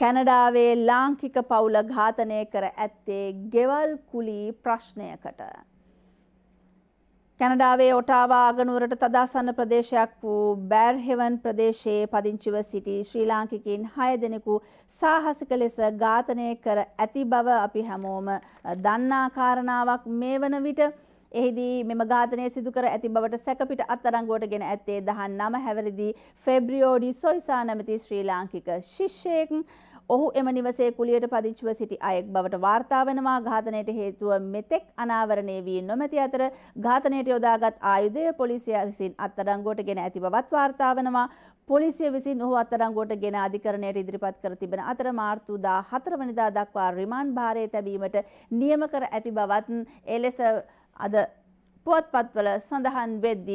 කැනඩාවේ ලාංකික පවුල ඝාතනය කර ඇත්තේ ගෙවල් කුලී ප්‍රශ්නයකට. කැනඩාවේ ඔටාවා අගනුවරට තදාසන්න ප්‍රදේශයක් වූ බෑර්හෙවන් ප්‍රදේශයේ පදිංචිව සිටි ශ්‍රී ලාංකිකින් හය දෙනෙකු සාහසික ලෙස ඝාතනය කර ඇති බව අපි හැමෝම දන්නා කාරණාවක් මේ වන විට එහිදී මෙම ඝාතනය සිදු කර ඇති බවට සැකපිට අත්අඩංගුවට ගෙන ඇත්තේ 19 හැවිරිදී ෆෙබ්‍රියෝ ඩිසොයිසා නැමැති ශ්‍රී ලාංකික ශිෂ්‍යයෙක් ඔහු එම නිවසේ කුලියට පදිච්චුව සිටි අයෙක් බවට වාර්තා වෙනවා ඝාතනයට හේතුව මෙතෙක් අනාවරණය වී නොමැති අතර ඝාතනයට යොදාගත් ආයුධය පොලිසිය විසින් අත්අඩංගුවට ගෙන ඇති බවත් වාර්තා වෙනවා පොලිසිය විසින් ඔහු අත්අඩංගුවට ගෙන අධිකරණයට ඉදිරිපත් කර තිබෙන අතර මාර්තු 14 වනිදා දක්වා රිමාන්ඩ් භාරයේ තැබීමට නියම කර ඇති බවත් එලෙස අද පුවත්පත්වල සඳහන් වෙද්දී